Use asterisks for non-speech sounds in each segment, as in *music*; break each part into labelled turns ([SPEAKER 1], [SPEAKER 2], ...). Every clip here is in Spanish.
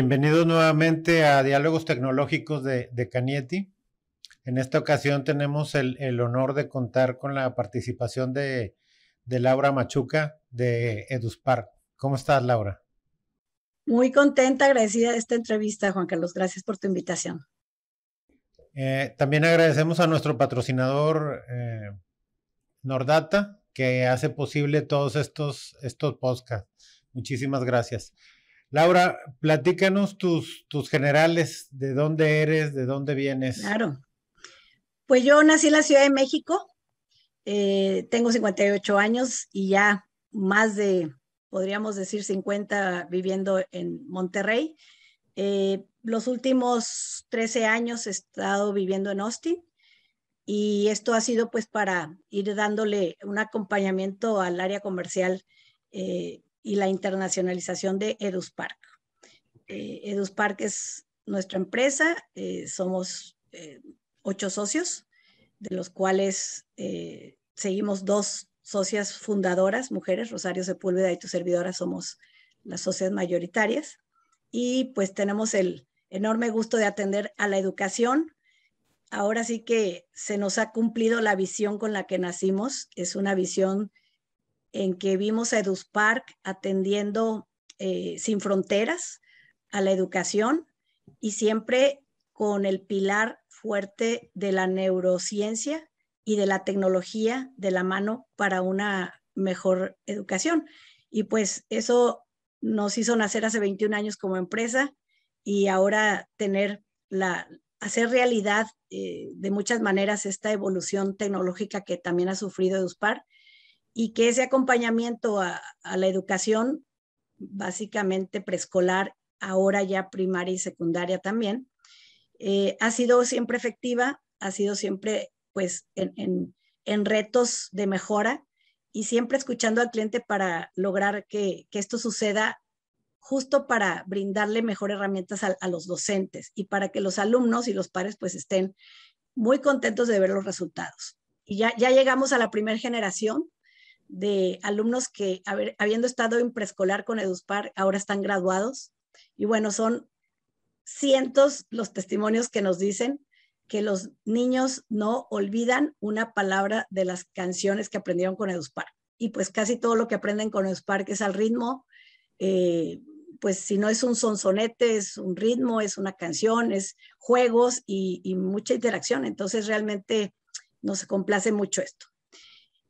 [SPEAKER 1] Bienvenidos nuevamente a Diálogos Tecnológicos de, de Canieti. En esta ocasión tenemos el, honor de contar con la participación de, Laura Machuca de EdusPar. ¿Cómo estás, Laura?
[SPEAKER 2] Muy contenta, agradecida esta entrevista, Juan Carlos. Gracias por tu invitación.
[SPEAKER 1] Eh, también agradecemos a nuestro patrocinador eh, Nordata, que hace posible todos estos, estos podcasts. Muchísimas gracias. Laura, platícanos tus, tus generales, de dónde eres, de dónde vienes. Claro.
[SPEAKER 2] Pues yo nací en la Ciudad de México, eh, tengo 58 años y ya más de, podríamos decir, 50 viviendo en Monterrey. Eh, los últimos 13 años he estado viviendo en Austin y esto ha sido pues para ir dándole un acompañamiento al área comercial eh, y la internacionalización de EdusPark. Eh, EdusPark es nuestra empresa, eh, somos eh, ocho socios, de los cuales eh, seguimos dos socias fundadoras, mujeres, Rosario Sepúlveda y tu servidora somos las socias mayoritarias. Y pues tenemos el enorme gusto de atender a la educación. Ahora sí que se nos ha cumplido la visión con la que nacimos, es una visión en que vimos a EduSpark atendiendo eh, sin fronteras a la educación y siempre con el pilar fuerte de la neurociencia y de la tecnología de la mano para una mejor educación. Y pues eso nos hizo nacer hace 21 años como empresa y ahora tener hacer realidad eh, de muchas maneras esta evolución tecnológica que también ha sufrido EduSpark y que ese acompañamiento a, la educación, básicamente preescolar, ahora ya primaria y secundaria también, eh, ha sido siempre efectiva, ha sido siempre pues en, retos de mejora y siempre escuchando al cliente para lograr que, esto suceda justo para brindarle mejor herramientas a, los docentes y para que los alumnos y los padres pues estén muy contentos de ver los resultados. Y ya, ya llegamos a la primera generación de alumnos que habiendo estado en preescolar con EduSpar ahora están graduados. Y bueno, son cientos los testimonios que nos dicen que los niños no olvidan una palabra de las canciones que aprendieron con EduSpar. Y pues casi todo lo que aprenden con EduSpar, que es al ritmo, eh, pues si no es un sonsonete, es un ritmo, es una canción, es juegos y, y mucha interacción. Entonces realmente no se complace mucho esto.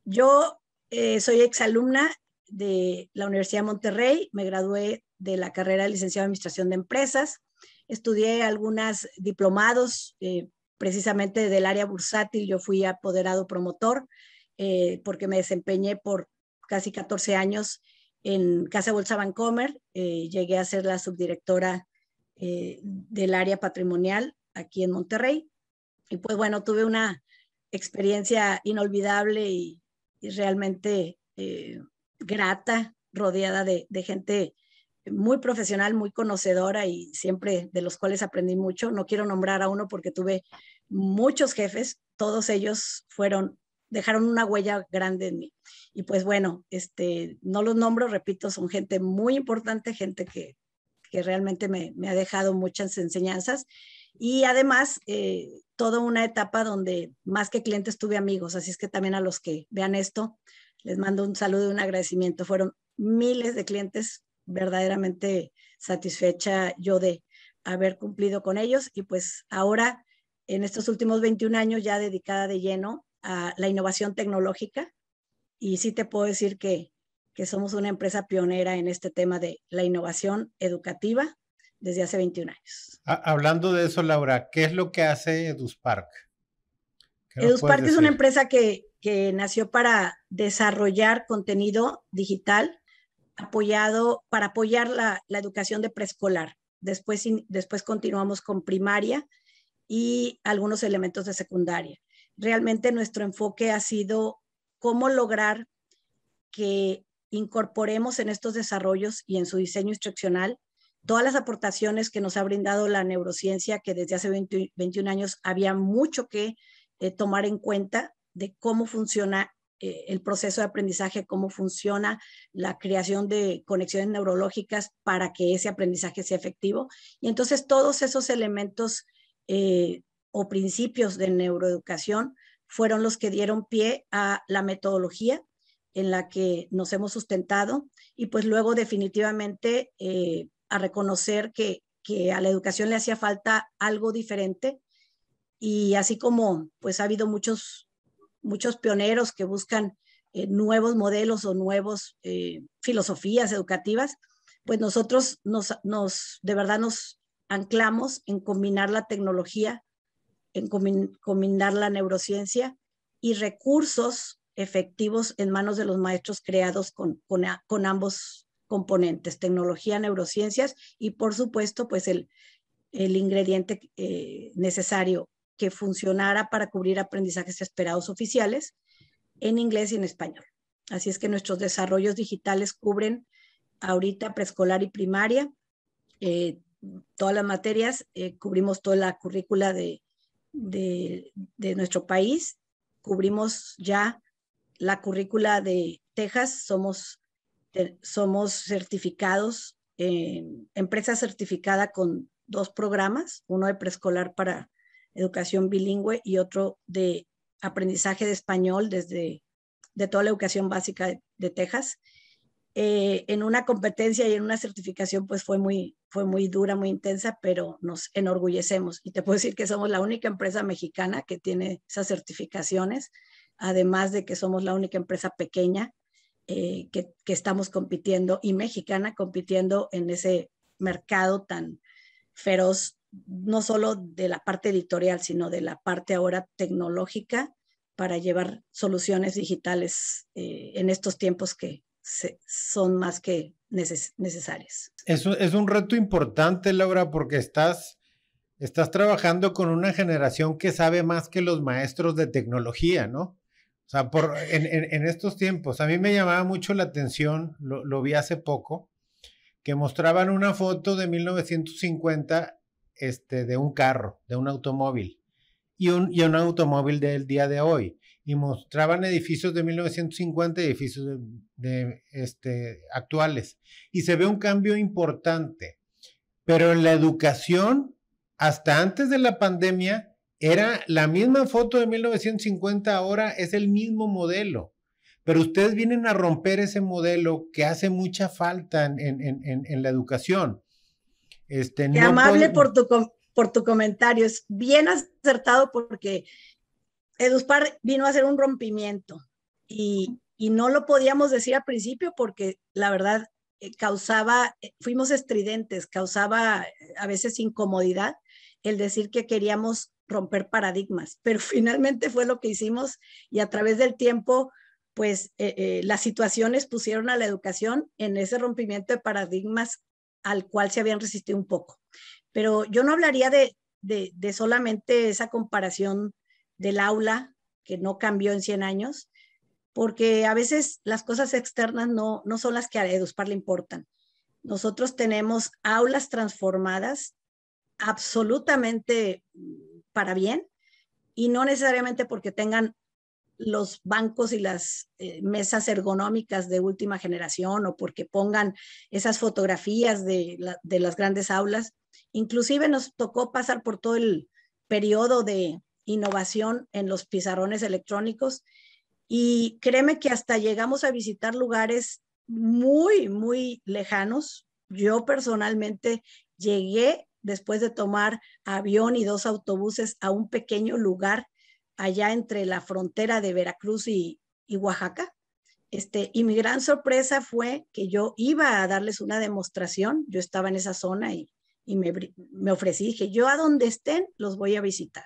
[SPEAKER 2] Yo eh, soy exalumna de la Universidad de Monterrey, me gradué de la carrera de licenciado en Administración de Empresas, estudié algunos diplomados eh, precisamente del área bursátil, yo fui apoderado promotor eh, porque me desempeñé por casi 14 años en Casa Bolsa Bancomer, llegué a ser la subdirectora del área patrimonial aquí en Monterrey y pues bueno, tuve una experiencia inolvidable y y realmente eh, grata, rodeada de, gente muy profesional, muy conocedora y siempre de los cuales aprendí mucho. No quiero nombrar a uno porque tuve muchos jefes, todos ellos fueron, dejaron una huella grande en mí. Y pues bueno, este, no los nombro, repito, son gente muy importante, gente que, que realmente me, me ha dejado muchas enseñanzas y además, eh, toda una etapa donde más que clientes tuve amigos, así es que también a los que vean esto, les mando un saludo y un agradecimiento. Fueron miles de clientes, verdaderamente satisfecha yo de haber cumplido con ellos y pues ahora en estos últimos 21 años ya dedicada de lleno a la innovación tecnológica y sí te puedo decir que, que somos una empresa pionera en este tema de la innovación educativa desde hace 21 años.
[SPEAKER 1] Hablando de eso, Laura, ¿qué es lo que hace EdusPark? EdusPark es una
[SPEAKER 2] empresa que, nació para desarrollar contenido digital apoyado para apoyar la, educación de preescolar. Después, después continuamos con primaria y algunos elementos de secundaria. Realmente nuestro enfoque ha sido cómo lograr que incorporemos en estos desarrollos y en su diseño instruccional todas las aportaciones que nos ha brindado la neurociencia, que desde hace 21 años había mucho que eh, tomar en cuenta de cómo funciona eh, el proceso de aprendizaje, cómo funciona la creación de conexiones neurológicas para que ese aprendizaje sea efectivo. Y entonces todos esos elementos eh, o principios de neuroeducación fueron los que dieron pie a la metodología en la que nos hemos sustentado y pues luego definitivamente a reconocer que, a la educación le hacía falta algo diferente y así como pues ha habido muchos, muchos pioneros que buscan eh, nuevos modelos o nuevas eh, filosofías educativas, pues nosotros nos, nos, de verdad nos anclamos en combinar la tecnología, en combinar la neurociencia y recursos efectivos en manos de los maestros creados con, con, con ambos componentes, tecnología, neurociencias y por supuesto, pues el, ingrediente eh, necesario que funcionara para cubrir aprendizajes esperados oficiales en inglés y en español. Así es que nuestros desarrollos digitales cubren ahorita preescolar y primaria, eh, todas las materias, eh, cubrimos toda la currícula de, de nuestro país, cubrimos ya la currícula de Texas, somos eh, somos certificados, empresa certificada con dos programas, uno de preescolar para educación bilingüe y otro de aprendizaje de español desde de toda la educación básica de, Texas. Eh, en una competencia y en una certificación, pues fue muy, fue muy dura, muy intensa, pero nos enorgullecemos. Y te puedo decir que somos la única empresa mexicana que tiene esas certificaciones, además de que somos la única empresa pequeña eh, que, estamos compitiendo y mexicana compitiendo en ese mercado tan feroz, no solo de la parte editorial, sino de la parte ahora tecnológica para llevar soluciones digitales eh, en estos tiempos que son más que necesarias.
[SPEAKER 1] es un reto importante, Laura, porque estás, estás trabajando con una generación que sabe más que los maestros de tecnología, ¿no? O sea, por, en, estos tiempos, a mí me llamaba mucho la atención, lo, vi hace poco, que mostraban una foto de 1950 este, de un carro, de un automóvil, y un, y un automóvil del día de hoy. Y mostraban edificios de 1950 edificios este, actuales. Y se ve un cambio importante. Pero en la educación, hasta antes de la pandemia, era la misma foto de 1950 ahora, es el mismo modelo. Pero ustedes vienen a romper ese modelo que hace mucha falta en, la educación. Este, Qué amable por tu, por tu
[SPEAKER 2] comentario. Es bien acertado porque Eduspar vino a hacer un rompimiento y, y no lo podíamos decir al principio porque la verdad eh, causaba, eh, fuimos estridentes, causaba eh, a veces incomodidad, el decir que queríamos romper paradigmas, *laughs* pero finalmente fue lo que hicimos y a través del tiempo, pues eh, eh, las situaciones pusieron a la educación en ese rompimiento de paradigmas al cual se habían resistido un poco. Pero yo no hablaría de, solamente esa comparación del aula que no cambió en 100 años, porque a veces las cosas externas no, no son las que a EduSpar le importan. Nosotros tenemos aulas transformadas absolutamente para bien y no necesariamente porque tengan los bancos y las eh, mesas ergonómicas de última generación o porque pongan esas fotografías de, de las grandes aulas. Inclusive nos tocó pasar por todo el periodo de innovación en los pizarrones electrónicos y créeme que hasta llegamos a visitar lugares muy, muy lejanos. Yo personalmente llegué después de tomar avión y dos autobuses a un pequeño lugar allá entre la frontera de Veracruz y, Oaxaca. Este, y mi gran sorpresa fue que yo iba a darles una demostración, yo estaba en esa zona y, me, ofrecí, dije, yo a donde estén los voy a visitar.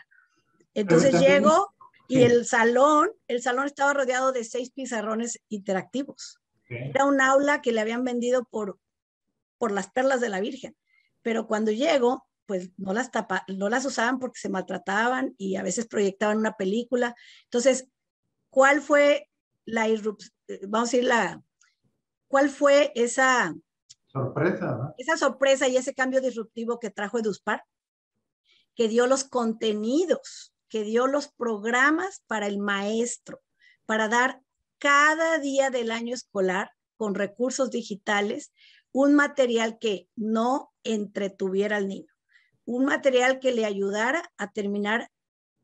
[SPEAKER 2] Entonces llego y el salón, el salón estaba rodeado de seis pizarrones interactivos. Era un aula que le habían vendido por, por las perlas de la Virgen pero cuando llego, pues no las, tapa, no las usaban porque se maltrataban y a veces proyectaban una película. Entonces, ¿cuál fue la irrupción? Eh, vamos a decir, la, ¿cuál fue esa
[SPEAKER 1] sorpresa?
[SPEAKER 2] Esa sorpresa y ese cambio disruptivo que trajo Eduspar, que dio los contenidos, que dio los programas para el maestro, para dar cada día del año escolar con recursos digitales un material que no entretuviera al niño. Un material que le ayudara a terminar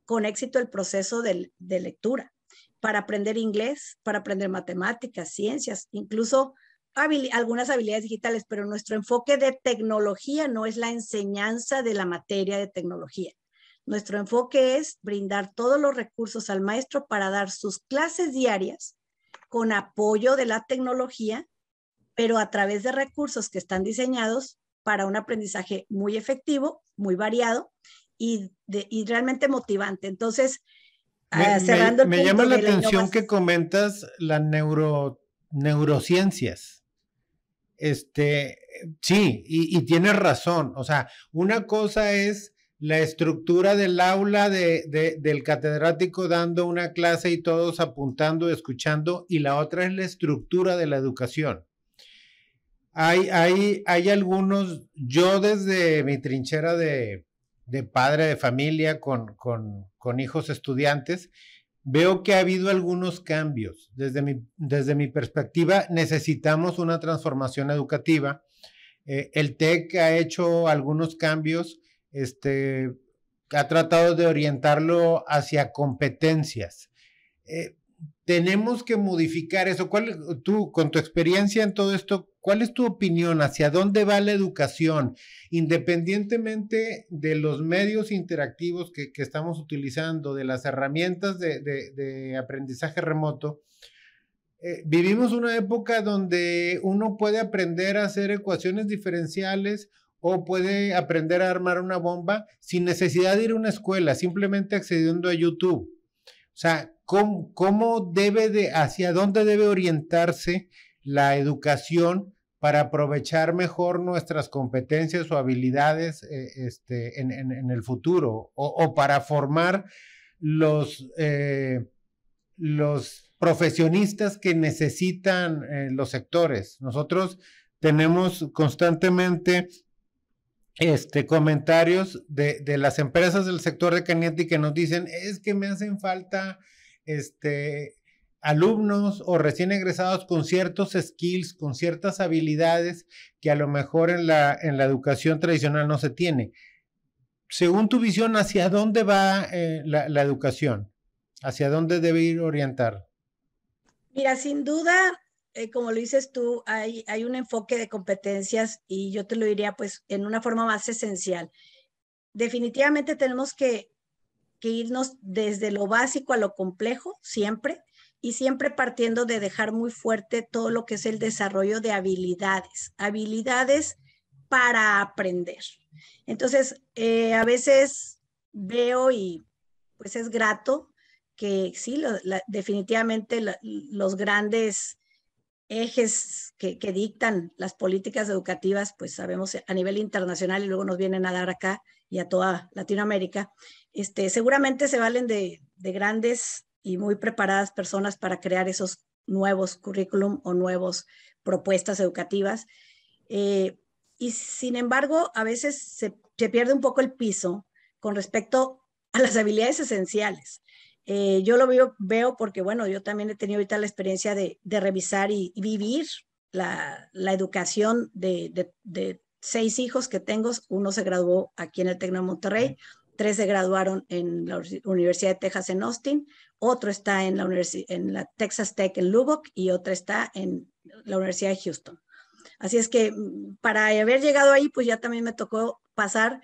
[SPEAKER 2] con éxito el proceso de, lectura, para aprender inglés, para aprender matemáticas, ciencias, incluso algunas habilidades digitales, pero nuestro enfoque de tecnología no es la enseñanza de la materia de tecnología. Nuestro enfoque es brindar todos los recursos al maestro para dar sus clases diarias con apoyo de la tecnología, pero a través de recursos que están diseñados para un aprendizaje muy efectivo, muy variado y, realmente motivante. Entonces,
[SPEAKER 1] me, ah, cerrando el me llama la atención que comentas las neurociencias. Este, sí, y, tienes razón. O sea, una cosa es la estructura del aula del catedrático dando una clase y todos apuntando, escuchando, y la otra es la estructura de la educación. Hay, hay, algunos, yo desde mi trinchera de, padre de familia con, hijos estudiantes, veo que ha habido algunos cambios. Desde mi, desde mi perspectiva, necesitamos una transformación educativa. Eh, el TEC ha hecho algunos cambios, este, ha tratado de orientarlo hacia competencias. Eh, tenemos que modificar eso. ¿Cuál, tú, con tu experiencia en todo esto, ¿Cuál es tu opinión? ¿Hacia dónde va la educación? Independientemente de los medios interactivos que, estamos utilizando, de las herramientas de, aprendizaje remoto, eh, vivimos una época donde uno puede aprender a hacer ecuaciones diferenciales o puede aprender a armar una bomba sin necesidad de ir a una escuela, simplemente accediendo a YouTube. O sea, ¿cómo, cómo debe de, hacia dónde debe orientarse? la educación para aprovechar mejor nuestras competencias o habilidades eh, este, en, el futuro o, para formar los, eh, los profesionistas que necesitan eh, los sectores. Nosotros tenemos constantemente este, comentarios de, las empresas del sector de Canetti que nos dicen, es que me hacen falta este, alumnos o recién egresados con ciertos skills, con ciertas habilidades que a lo mejor en la, en la educación tradicional no se tiene. Según tu visión, ¿hacia dónde va eh, la, educación? ¿Hacia dónde debe ir orientar?
[SPEAKER 2] Mira, sin duda, eh, como lo dices tú, hay, hay un enfoque de competencias y yo te lo diría pues en una forma más esencial. Definitivamente tenemos que que irnos desde lo básico a lo complejo siempre y siempre partiendo de dejar muy fuerte todo lo que es el desarrollo de habilidades, habilidades para aprender. Entonces, eh, a veces veo y pues es grato que sí, definitivamente los grandes ejes que, dictan las políticas educativas, pues sabemos a nivel internacional y luego nos vienen a dar acá y a toda Latinoamérica, este, seguramente se valen de, de grandes y muy preparadas personas para crear esos nuevos currículum o nuevas propuestas educativas. Eh, y sin embargo, a veces se, pierde un poco el piso con respecto a las habilidades esenciales. Eh, yo lo veo, porque, bueno, yo también he tenido ahorita la experiencia de, revisar y, vivir la, educación de, seis hijos que tengo. Uno se graduó aquí en el Tecno de Monterrey, tres se graduaron en la Universidad de Texas en Austin, otro está en la, en la Texas Tech en Lubbock y otra está en la Universidad de Houston. Así es que mm, para haber llegado ahí, pues ya también me tocó pasar,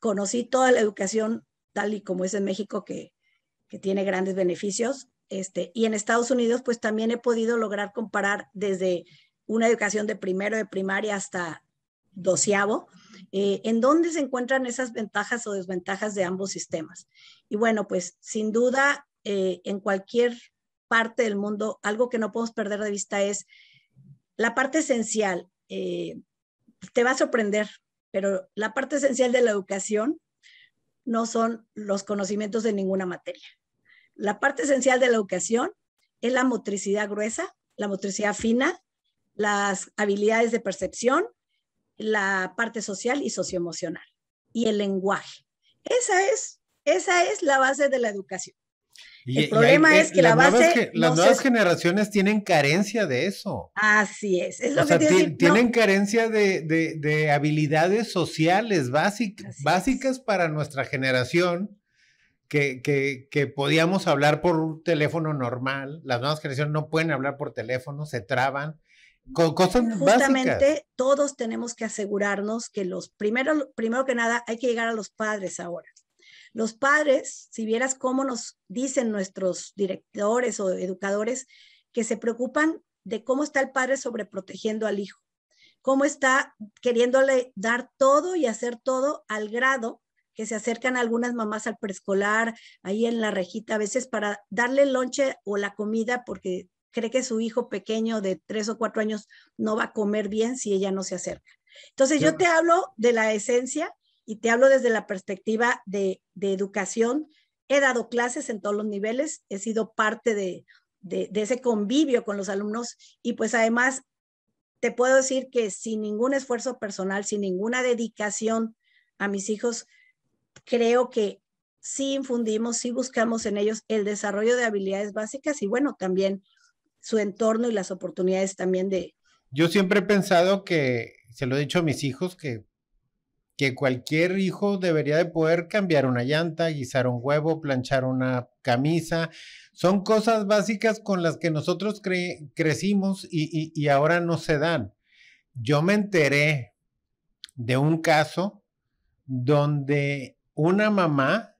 [SPEAKER 2] conocí toda la educación tal y como es en México, que, tiene grandes beneficios. Este, y en Estados Unidos, pues también he podido lograr comparar desde una educación de primero de primaria hasta doceavo, eh, en dónde se encuentran esas ventajas o desventajas de ambos sistemas. Y bueno, pues sin duda, eh, en cualquier parte del mundo, algo que no podemos perder de vista es la parte esencial. Eh, te va a sorprender, pero la parte esencial de la educación no son los conocimientos de ninguna materia. La parte esencial de la educación es la motricidad gruesa, la motricidad fina, las habilidades de percepción, la parte social y socioemocional y el lenguaje. Esa es, esa es la base de la educación.
[SPEAKER 1] el problema es que eh, la base. las nuevas generaciones tienen carencia de eso.
[SPEAKER 2] Así es. es lo tienen
[SPEAKER 1] carencia de, habilidades sociales básicas, básicas para nuestra generación. Que, que, podíamos hablar por un teléfono normal, las nuevas generaciones no pueden hablar por teléfono, se traban, Justamente
[SPEAKER 2] todos tenemos que asegurarnos que los primero, primero que nada hay que llegar a los padres ahora. Los padres, si vieras cómo nos dicen nuestros directores o educadores, que se preocupan de cómo está el padre sobreprotegiendo al hijo, cómo está queriéndole dar todo y hacer todo al grado que se acercan algunas mamás al preescolar, ahí en la rejita a veces para darle el lonche o la comida porque cree que su hijo pequeño de tres o cuatro años no va a comer bien si ella no se acerca. Entonces yo te hablo de la esencia y te hablo desde la perspectiva de, de educación. He dado clases en todos los niveles, he sido parte de, de, de ese convivio con los alumnos y pues además te puedo decir que sin ningún esfuerzo personal, sin ninguna dedicación a mis hijos, creo que sí infundimos, sí buscamos en ellos el desarrollo de habilidades básicas y bueno, también su entorno y las oportunidades también de...
[SPEAKER 1] Yo siempre he pensado que, se lo he dicho a mis hijos, que, que cualquier hijo debería de poder cambiar una llanta, guisar un huevo, planchar una camisa. Son cosas básicas con las que nosotros crecimos y ahora no se dan. Yo me enteré de un caso donde una mamá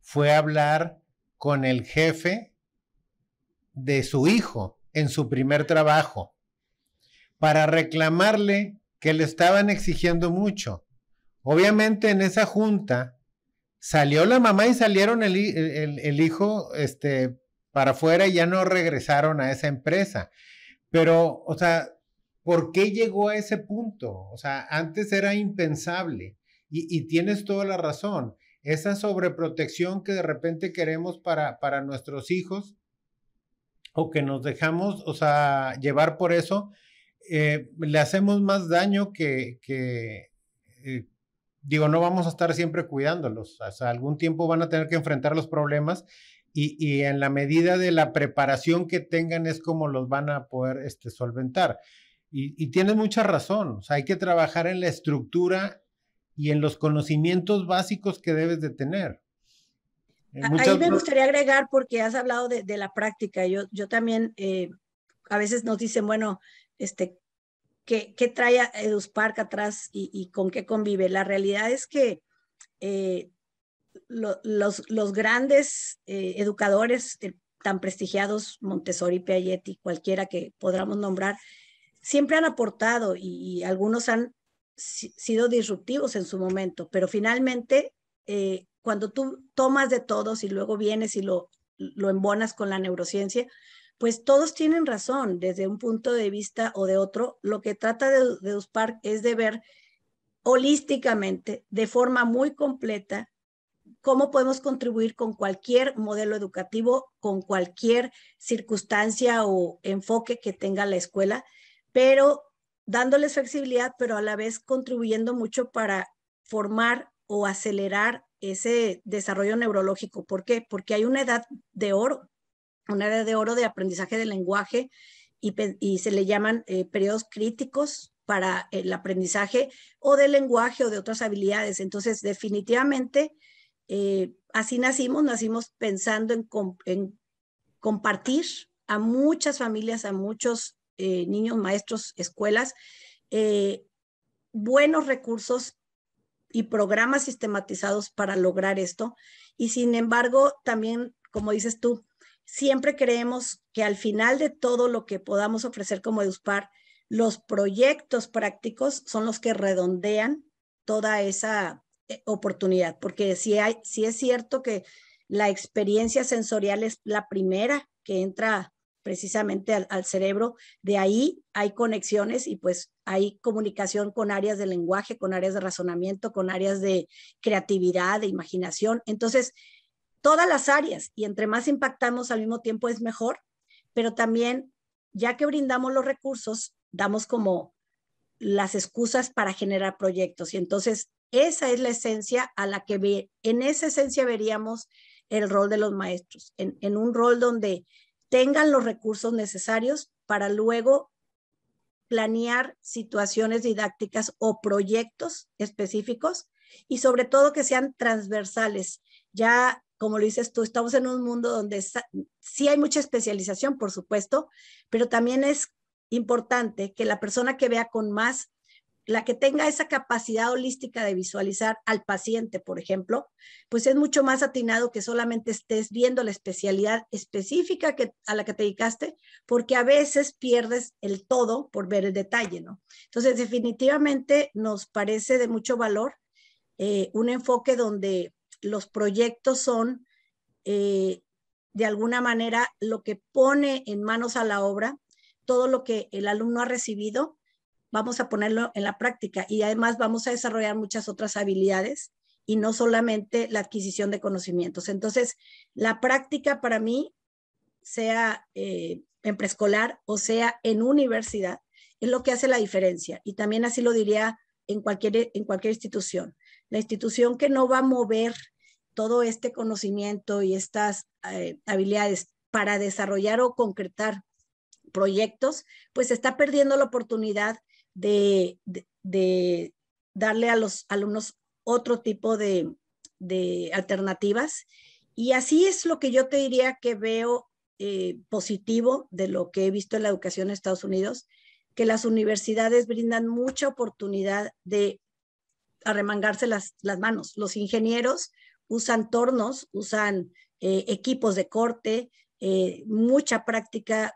[SPEAKER 1] fue a hablar con el jefe de su hijo en su primer trabajo para reclamarle que le estaban exigiendo mucho. Obviamente en esa junta salió la mamá y salieron el, hijo este, para afuera y ya no regresaron a esa empresa. Pero, o sea, ¿por qué llegó a ese punto? O sea, antes era impensable y, tienes toda la razón. Esa sobreprotección que de repente queremos para, para nuestros hijos, o que nos dejamos, o sea, llevar por eso, eh, le hacemos más daño que, eh, digo, no vamos a estar siempre cuidándolos. Hasta algún tiempo van a tener que enfrentar los problemas y, en la medida de la preparación que tengan es como los van a poder este, solventar. Y, y tienes mucha razón, o sea, hay que trabajar en la estructura y en los conocimientos básicos que debes de tener. Eh, ahí me gustaría
[SPEAKER 2] agregar, porque has hablado de, la práctica. Yo, yo también, eh, a veces nos dicen, bueno, este, ¿qué, trae a EduSpark atrás y, con qué convive? La realidad es que eh, los, los, grandes educadores tan prestigiados, Montessori, Piaget cualquiera que podamos nombrar, siempre han aportado y, y algunos han sido disruptivos en su momento, pero finalmente eh, cuando tú tomas de todos y luego vienes y lo, lo embonas con la neurociencia, pues todos tienen razón desde un punto de vista o de otro. Lo que trata de, de es de ver holísticamente, de forma muy completa, cómo podemos contribuir con cualquier modelo educativo, con cualquier circunstancia o enfoque que tenga la escuela, pero dándoles flexibilidad, pero a la vez contribuyendo mucho para formar o acelerar ese desarrollo neurológico. ¿Por qué? Porque hay una edad de oro, una edad de oro de aprendizaje del lenguaje y, se le llaman eh, periodos críticos para el aprendizaje o del lenguaje o de otras habilidades. Entonces, definitivamente, eh, así nacimos, nacimos pensando en, compartir a muchas familias, a muchos eh, niños, maestros, escuelas, buenos recursos y programas sistematizados para lograr esto. Y sin embargo, también, como dices tú, siempre creemos que al final de todo lo que podamos ofrecer como EduSpar, los proyectos prácticos son los que redondean toda esa eh, oportunidad, porque si, si es cierto que la experiencia sensorial es la primera que entra precisamente al, cerebro. De ahí hay conexiones y pues hay comunicación con áreas de lenguaje, con áreas de razonamiento, con áreas de creatividad, de imaginación. Entonces, todas las áreas y entre más impactamos al mismo tiempo es mejor, pero también ya que brindamos los recursos, damos como las excusas para generar proyectos. Y entonces esa es la esencia a la que ve, en esa esencia veríamos el rol de los maestros, en un rol donde tengan los recursos necesarios para luego planear situaciones didácticas o proyectos específicos y sobre todo que sean transversales. Ya, como lo dices tú, estamos en un mundo donde sí hay mucha especialización, por supuesto, pero también es importante que la persona que vea con más la que tenga esa capacidad holística de visualizar al paciente, por ejemplo, pues es mucho más atinado que solamente estés viendo la especialidad específica a la que te dedicaste, porque a veces pierdes el todo por ver el detalle, ¿no? Entonces, definitivamente nos parece de mucho valor eh, un enfoque donde los proyectos son, eh, de alguna manera, lo que pone en manos a la obra todo lo que el alumno ha recibido vamos a ponerlo en la práctica y además vamos a desarrollar muchas otras habilidades y no solamente la adquisición de conocimientos. Entonces, la práctica para mí, sea eh, en preescolar o sea en universidad, es lo que hace la diferencia. Y también así lo diría en cualquier, en cualquier institución. La institución que no va a mover todo este conocimiento y estas eh, habilidades para desarrollar o concretar proyectos, pues está perdiendo la oportunidad de, darle a los alumnos otro tipo de, alternativas. Y así es lo que yo te diría que veo eh, positivo de lo que he visto en la educación en Estados Unidos, que las universidades brindan mucha oportunidad de arremangarse las, las manos. Los ingenieros usan tornos, usan eh, equipos de corte, eh, mucha práctica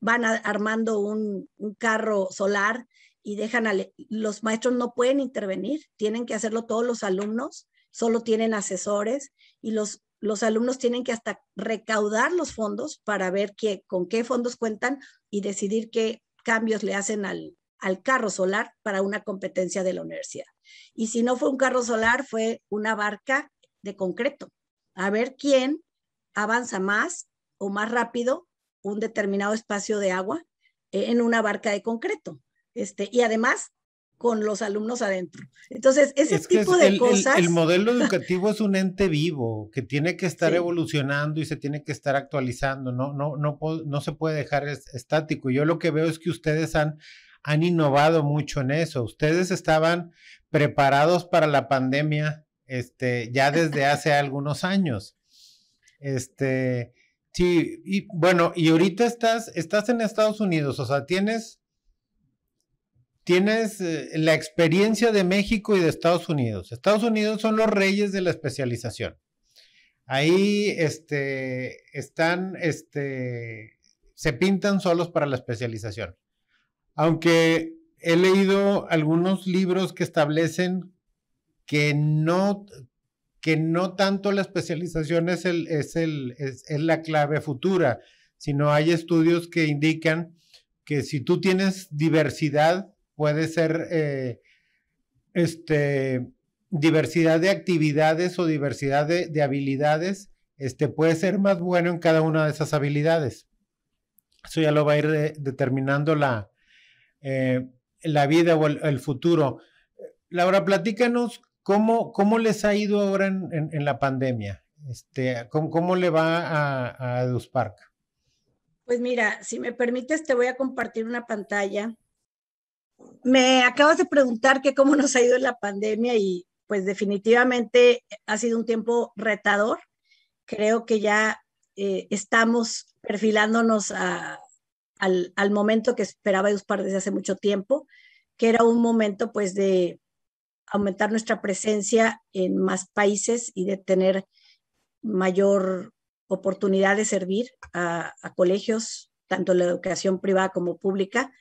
[SPEAKER 2] van armando un, carro solar y dejan los maestros no pueden intervenir, tienen que hacerlo todos los alumnos, solo tienen asesores y los los alumnos tienen que hasta recaudar los fondos para ver qué, con qué fondos cuentan y decidir qué cambios le hacen al, al carro solar para una competencia de la universidad. Y si no fue un carro solar, fue una barca de concreto. A ver quién avanza más o más rápido un determinado espacio de agua eh, en una barca de concreto. Este, y además con los alumnos adentro. Entonces, ese tipo de cosas. El, modelo
[SPEAKER 1] *laughs* educativo es un ente vivo que tiene que estar evolucionando y se tiene que estar actualizando. No, no, no, no se puede dejar estático. Yo lo que veo es que ustedes han, han innovado mucho en eso. Ustedes estaban preparados para la pandemia este, ya desde hace algunos años. Este, Sí, y bueno, y ahorita estás, estás en Estados Unidos, o sea, tienes, tienes eh, la experiencia de México y de Estados Unidos. Estados Unidos son los reyes de la especialización. Ahí este, están, este, se pintan solos para la especialización. Aunque he leído algunos libros que establecen que no que no tanto la especialización es, el, es, el, es, la clave futura, sino hay estudios que indican que si tú tienes diversidad, puede ser eh, este, diversidad de actividades o diversidad de, habilidades, este, puede ser más bueno en cada una de esas habilidades. Eso ya lo va a ir eh, determinando la, eh, la vida o el, el, futuro. Laura, platícanos ¿Cómo, les ha ido ahora en, la pandemia? Este, ¿cómo, le va a, a Eduspark?
[SPEAKER 2] Pues mira, si me permites, te voy a compartir una pantalla. Me acabas de preguntar que cómo nos ha ido en la pandemia y pues definitivamente ha sido un tiempo retador. Creo que ya eh, estamos perfilándonos al, momento que esperaba Euspar desde hace mucho tiempo, que era un momento pues de aumentar nuestra presencia en más países y de tener mayor oportunidad de servir a, colegios, tanto la educación privada como pública.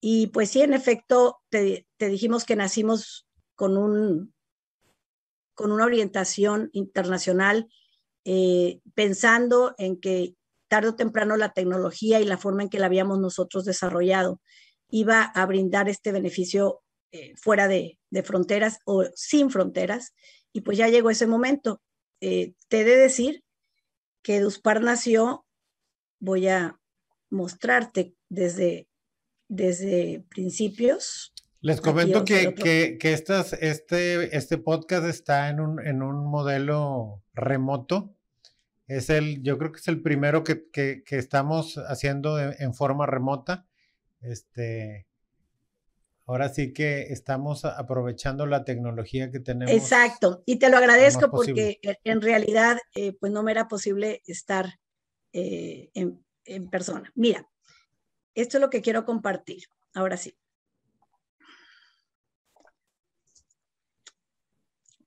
[SPEAKER 2] Y pues sí, en efecto, te, dijimos que nacimos con, un, con una orientación internacional, eh, pensando en que tarde o temprano la tecnología y la forma en que la habíamos nosotros desarrollado iba a brindar este beneficio eh, fuera de, fronteras o sin fronteras. Y pues ya llegó ese momento. Eh, te de decir que Duspar nació, voy a mostrarte desde, desde principios.
[SPEAKER 1] Les comento que, que, este, este podcast está en un, en un modelo remoto. Es el, yo creo que es el primero que, que estamos haciendo en, en forma remota. Este, Ahora sí que estamos aprovechando la tecnología que tenemos. Exacto, y te lo agradezco porque
[SPEAKER 2] eh, en realidad eh, pues no me era posible estar eh, en, persona. Mira, esto es lo que quiero compartir. Ahora sí.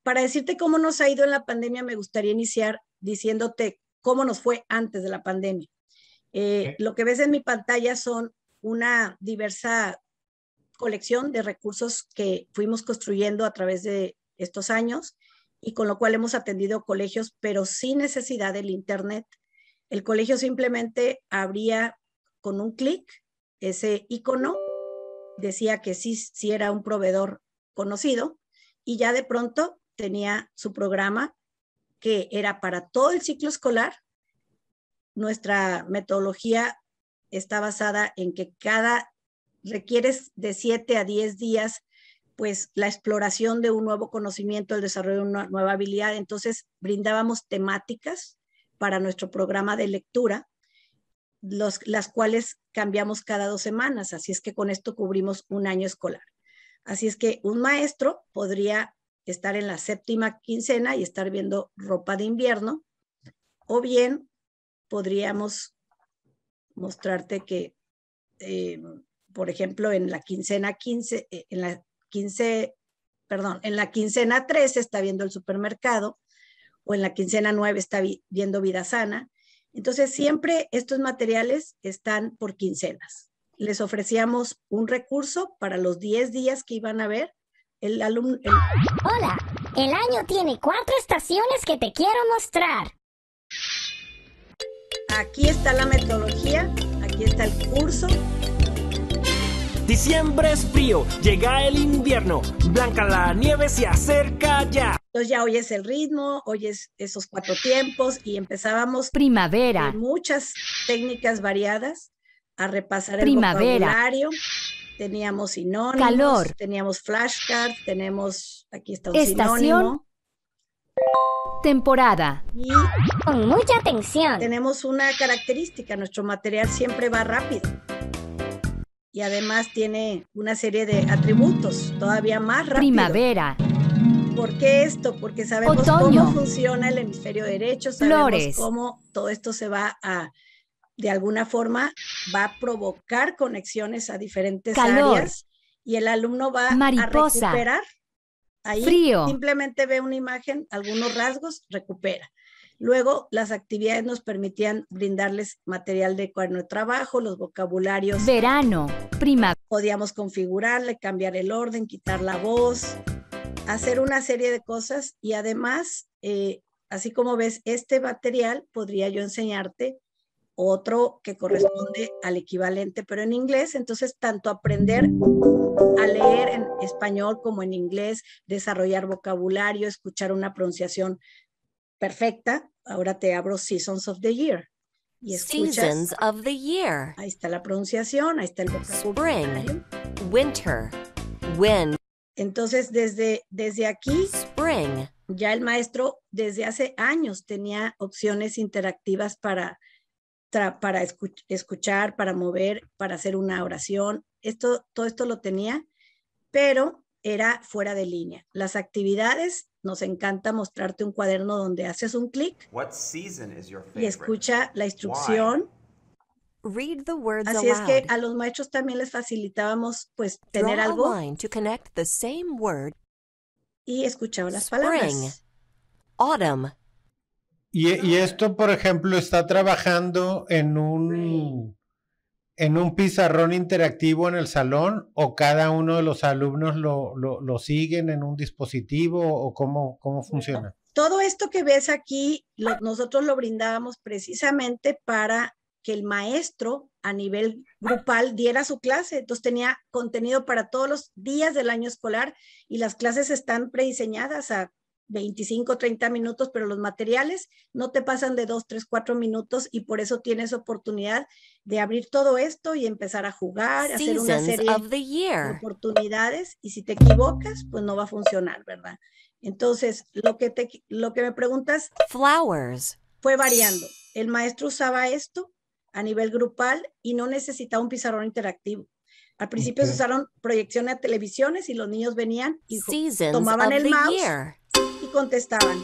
[SPEAKER 2] Para decirte cómo nos ha ido en la pandemia, me gustaría iniciar diciéndote cómo nos fue antes de la pandemia. lo que ves en mi pantalla son una diversa colección de recursos que fuimos construyendo a través de estos años y con lo cual hemos atendido colegios, pero sin necesidad del Internet. El colegio simplemente abría con un clic ese icono, decía que sí, sí era un proveedor conocido y ya de pronto tenía su programa que era para todo el ciclo escolar. Nuestra metodología está basada en que cada requieres de siete a diez días pues la exploración de un nuevo conocimiento, el desarrollo de una nueva habilidad. Entonces brindábamos temáticas para nuestro programa de lectura, las cuales cambiamos cada dos semanas. Así es que con esto cubrimos un año escolar. Así es que un maestro podría estar en la séptima quincena y estar viendo ropa de invierno, o bien podríamos mostrarte que eh, por ejemplo, en la quincena 15, eh, en la 15, perdón, en la quincena 13 está viendo el supermercado o en la quincena 9 está viendo vida sana. Entonces, siempre estos materiales están por quincenas. Les ofrecíamos un recurso para los 10 días que iban a ver el alumno. Hola, el año tiene cuatro estaciones que te quiero mostrar. Aquí está la metodología, aquí está el curso, Diciembre es frío, llega el invierno, blanca la nieve se acerca ya. Entonces ya hoy es el ritmo, hoy es esos cuatro tiempos y empezábamos primavera. Muchas técnicas variadas a repasar primavera. el vocabulario. Teníamos sinónimos, calor, teníamos flashcards, tenemos aquí está un sinónimo. Temporada. Y con mucha atención. Tenemos una característica, nuestro material siempre va rápido y además tiene una serie de atributos todavía más rápido. Primavera. ¿Por qué esto? Porque sabemos cómo funciona el hemisferio derecho, sabemos cómo todo esto se va a, de alguna forma, va a provocar conexiones a diferentes áreas y el alumno va a recuperar. Ahí Frío. simplemente ve una imagen, algunos rasgos, recupera. Luego, las actividades nos permitían brindarles material de cuaderno de trabajo, los vocabularios. Verano, primavera. Podíamos configurarle, cambiar el orden, quitar la voz, hacer una serie de cosas y además, eh, así como ves, este material podría yo enseñarte otro que corresponde al equivalente, pero en inglés. Entonces, tanto aprender a leer en español como en inglés, desarrollar vocabulario, escuchar una pronunciación perfecta, ahora te abro Seasons of the Year. Y Seasons of the Year. Ahí está la pronunciación, ahí está el vocabulario. Spring, winter, wind. Entonces, desde, desde aquí, Spring. ya el maestro desde hace años tenía opciones interactivas para, para escuchar, para mover, para hacer una oración. Esto, todo esto lo tenía, pero era fuera de línea. Las actividades nos encanta mostrarte un cuaderno donde haces un clic y escucha la instrucción. Así es que a los maestros también les facilitábamos pues tener algo y escuchar las palabras.
[SPEAKER 1] y, esto, por ejemplo, está trabajando en un en un pizarrón interactivo en el salón o cada uno de los alumnos lo, siguen en un dispositivo o cómo, cómo funciona?
[SPEAKER 2] Todo esto que ves aquí, nosotros lo brindábamos precisamente para que el maestro a nivel grupal diera su clase. Entonces tenía contenido para todos los días del año escolar y las clases están prediseñadas a 25, 30 minutos, pero los materiales no te pasan de 2, 3, 4 minutos y por eso tienes oportunidad de abrir todo esto y empezar a jugar, hacer una serie de oportunidades y si te equivocas, pues no va a funcionar, ¿verdad? Entonces, lo que, te, lo que me preguntas Flowers. fue variando. El maestro usaba esto a nivel grupal y no necesitaba un pizarrón interactivo. Al principio se usaron proyecciones a televisiones y los niños venían y tomaban el mouse contestaban.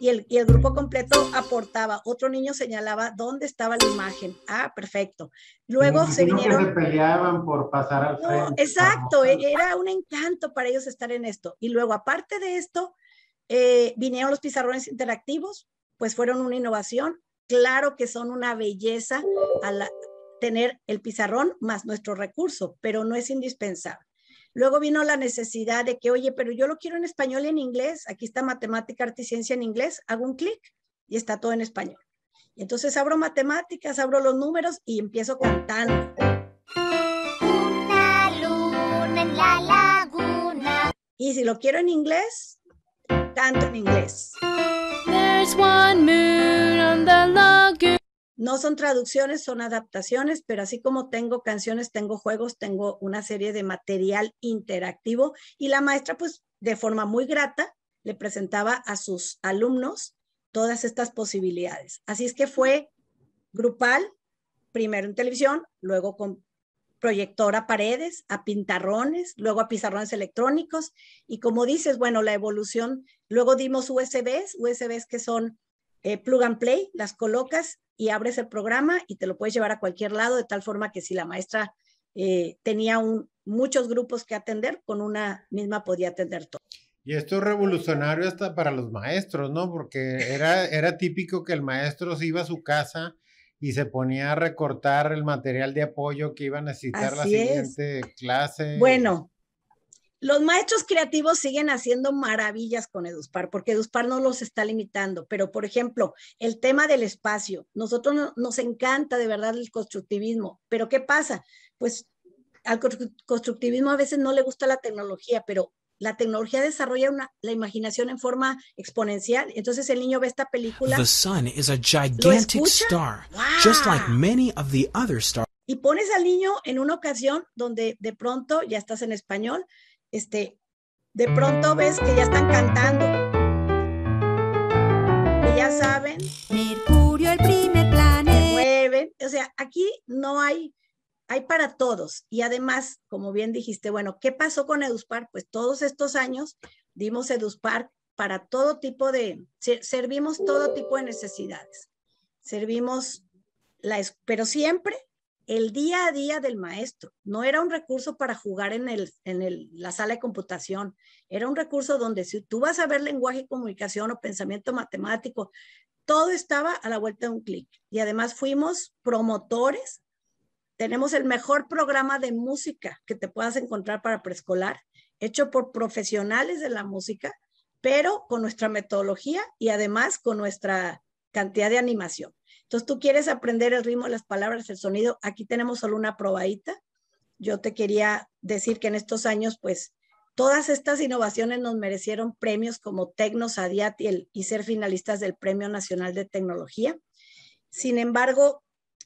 [SPEAKER 2] Y el, y el, grupo completo aportaba. Otro niño señalaba dónde estaba la imagen. Ah, perfecto. Luego se vinieron. Se peleaban
[SPEAKER 1] por pasar al
[SPEAKER 2] Exacto, e, era un encanto para ellos estar en esto. Y luego, aparte de esto, eh, vinieron los pizarrones interactivos, pues fueron una innovación. Claro que son una belleza al tener el pizarrón más nuestro recurso, pero no es indispensable. Luego vino la necesidad de que, oye, pero yo lo quiero en español y en inglés. Aquí está matemática, arte y ciencia en inglés. Hago un clic y está todo en español. Y entonces abro matemáticas, abro los números y empiezo contando.
[SPEAKER 1] Una luna en la
[SPEAKER 2] laguna. Y si lo quiero en inglés, tanto en inglés. There's one moon on the lagoon. No son traducciones, son adaptaciones, pero así como tengo canciones, tengo juegos, tengo una serie de material interactivo y la maestra pues de forma muy grata le presentaba a sus alumnos todas estas posibilidades. Así es que fue grupal, primero en televisión, luego con proyector a paredes, a pintarrones, luego a pizarrones electrónicos y como dices, bueno, la evolución, luego dimos USBs, USBs que son eh, plug and play, las colocas y abres el programa y te lo puedes llevar a cualquier lado, de tal forma que si la maestra eh, tenía un, muchos grupos que atender, con una misma podía atender todo.
[SPEAKER 1] Y esto es revolucionario hasta para los maestros, ¿no? Porque era, *laughs* era típico que el maestro se iba a su casa y se ponía a recortar el material de apoyo que iba a necesitar la siguiente clase. Bueno,
[SPEAKER 2] los maestros creativos siguen haciendo maravillas con Eduspar, porque Eduspar no los está limitando, pero por ejemplo, el tema del espacio, nosotros nos encanta de verdad el constructivismo, pero ¿qué pasa? Pues al constructivismo a veces no le gusta la tecnología, pero la tecnología desarrolla la imaginación en forma exponencial. Entonces el niño ve esta película. The sun Y pones al niño en una ocasión donde de pronto ya estás en español, este, de pronto ves que ya están cantando, y ya saben. Mercurio, el primer planeta. Mueven. O sea, aquí no hay, hay para todos. Y además, como bien dijiste, bueno, ¿qué pasó con Eduspar? Pues todos estos años dimos Eduspar para todo tipo de, servimos todo tipo de necesidades. Servimos, la, pero siempre el día a día del maestro. No era un recurso para jugar en, la sala de computación, era un recurso donde si tú vas a ver lenguaje y comunicación o pensamiento matemático, todo estaba a la vuelta de un clic. Y además fuimos promotores. Tenemos el mejor programa de música que te puedas encontrar para preescolar, hecho por profesionales de la música, pero con nuestra metodología y además con nuestra cantidad de animación. Entonces, tú quieres aprender el ritmo, las palabras, el sonido. Aquí tenemos solo una probadita. Yo te quería decir que en estos años, pues, todas estas innovaciones nos merecieron premios como Tecnos, Adiat y, y ser finalistas del Premio Nacional de Tecnología. Sin embargo,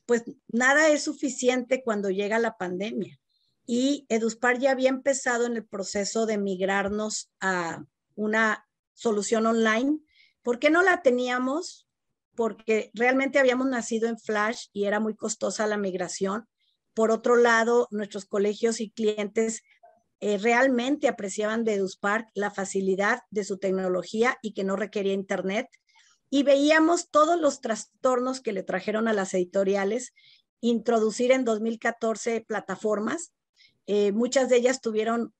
[SPEAKER 2] pues nada es suficiente cuando llega la pandemia. Y Eduspar ya había empezado en el proceso de migrarnos a una solución online. ¿Por qué no la teníamos? porque realmente habíamos nacido en Flash y era muy costosa la migración. Por otro lado, nuestros colegios y clientes eh, realmente apreciaban de EduSpark la facilidad de su tecnología y que no requería Internet. Y veíamos todos los trastornos que le trajeron a las editoriales introducir en 2014 plataformas. Eh, muchas de ellas tuvieron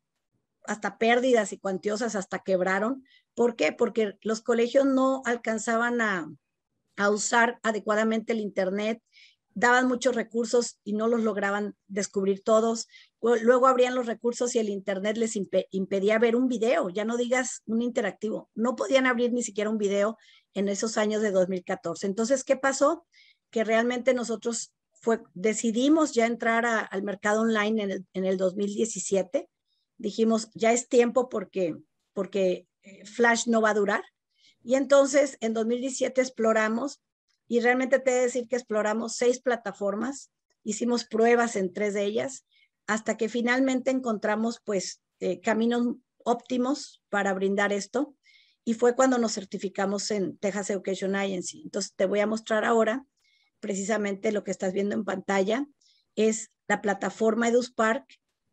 [SPEAKER 2] hasta pérdidas y cuantiosas, hasta quebraron. ¿Por qué? Porque los colegios no alcanzaban a, a usar adecuadamente el Internet, daban muchos recursos y no los lograban descubrir todos. Luego abrían los recursos y el Internet les impedía ver un video, ya no digas un interactivo. No podían abrir ni siquiera un video en esos años de 2014. Entonces, ¿qué pasó? Que realmente nosotros fue, decidimos ya entrar al mercado online en el, en el, 2017. Dijimos, ya es tiempo porque, porque eh, Flash no va a durar y entonces en 2017 exploramos y realmente te decir que exploramos seis plataformas, hicimos pruebas en tres de ellas hasta que finalmente encontramos pues eh, caminos óptimos para brindar esto y fue cuando nos certificamos en Texas Education Agency. Entonces te voy a mostrar ahora precisamente lo que estás viendo en pantalla es la plataforma EduSpark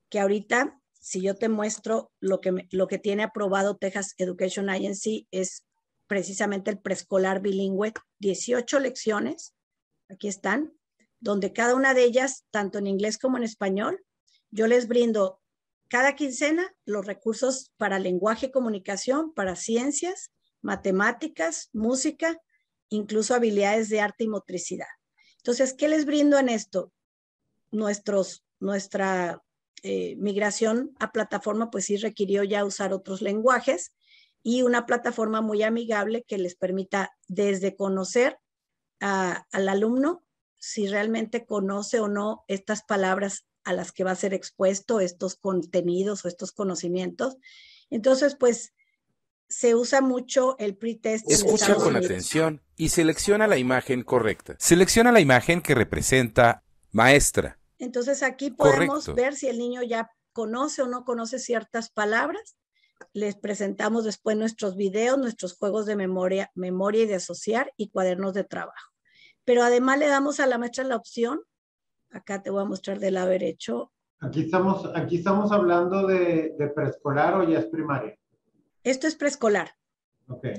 [SPEAKER 2] que ahorita si yo te muestro lo que, lo que tiene aprobado Texas Education Agency es precisamente el preescolar bilingüe, 18 lecciones, aquí están, donde cada una de ellas, tanto en inglés como en español, yo les brindo cada quincena los recursos para lenguaje y comunicación, para ciencias, matemáticas, música, incluso habilidades de arte y motricidad. Entonces, ¿qué les brindo en esto? Nuestros, nuestra eh, migración a plataforma, pues sí requirió ya usar otros lenguajes, y una plataforma muy amigable que les permita desde conocer al alumno si realmente conoce o no estas palabras a las que va a ser expuesto, estos contenidos o estos conocimientos. Entonces, pues se usa mucho el pretest. Escucha con
[SPEAKER 1] atención y selecciona la imagen correcta. Selecciona la imagen que representa maestra.
[SPEAKER 2] Entonces aquí podemos ver si el niño ya conoce o no conoce ciertas palabras les presentamos después nuestros videos, nuestros juegos de memoria, memoria y de asociar y cuadernos de trabajo. Pero además le damos a la maestra la opción, acá te voy a mostrar del haber hecho.
[SPEAKER 1] Aquí estamos, aquí estamos hablando de, preescolar o ya es primaria.
[SPEAKER 2] Esto es preescolar.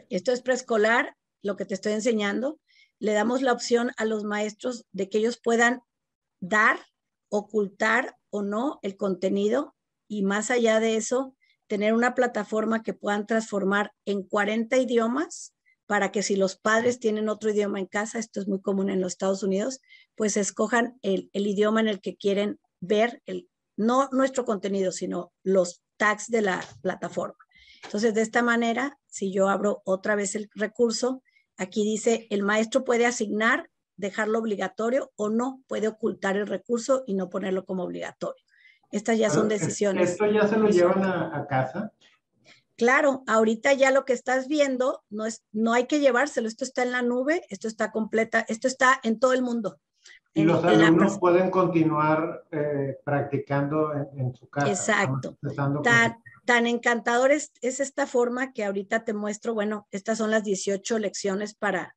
[SPEAKER 2] Esto es preescolar, lo que te estoy enseñando. Le damos la opción a los maestros de que ellos puedan dar, ocultar o no el contenido y más allá de eso, tener una plataforma que puedan transformar en 40 idiomas para que si los padres tienen otro idioma en casa, esto es muy común en los Estados Unidos, pues escojan el, idioma en el que quieren ver, el, no nuestro contenido, sino los tags de la plataforma. Entonces, de esta manera, si yo abro otra vez el recurso, aquí dice, el maestro puede asignar, dejarlo obligatorio o no, puede ocultar el recurso y no ponerlo como obligatorio. Estas ya son decisiones. ¿Esto ya se lo llevan a, casa? Claro, ahorita ya lo que estás viendo no es, no hay que llevárselo. Esto está en la nube, esto está completa, esto está en todo el mundo.
[SPEAKER 1] Y los alumnos pueden continuar eh, practicando en, su casa. Exacto. Tan,
[SPEAKER 2] encantador es, esta forma que ahorita te muestro. Bueno, estas son las 18 lecciones para,